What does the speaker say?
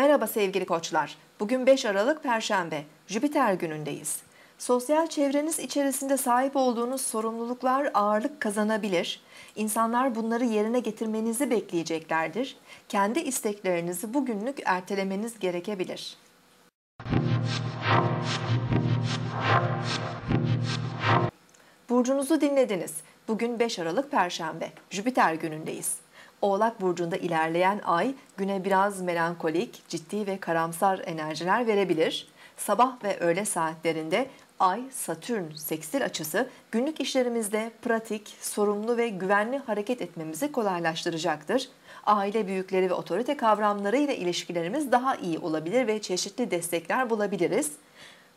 Merhaba sevgili koçlar. Bugün 5 Aralık Perşembe, Jüpiter günündeyiz. Sosyal çevreniz içerisinde sahip olduğunuz sorumluluklar ağırlık kazanabilir. İnsanlar bunları yerine getirmenizi bekleyeceklerdir. Kendi isteklerinizi bugünlük ertelemeniz gerekebilir. Burcunuzu dinlediniz. Bugün 5 Aralık Perşembe, Jüpiter günündeyiz. Oğlak burcunda ilerleyen ay güne biraz melankolik, ciddi ve karamsar enerjiler verebilir. Sabah ve öğle saatlerinde Ay, Satürn, Seksil açısı günlük işlerimizde pratik, sorumlu ve güvenli hareket etmemizi kolaylaştıracaktır. Aile büyükleri ve otorite kavramları ile ilişkilerimiz daha iyi olabilir ve çeşitli destekler bulabiliriz.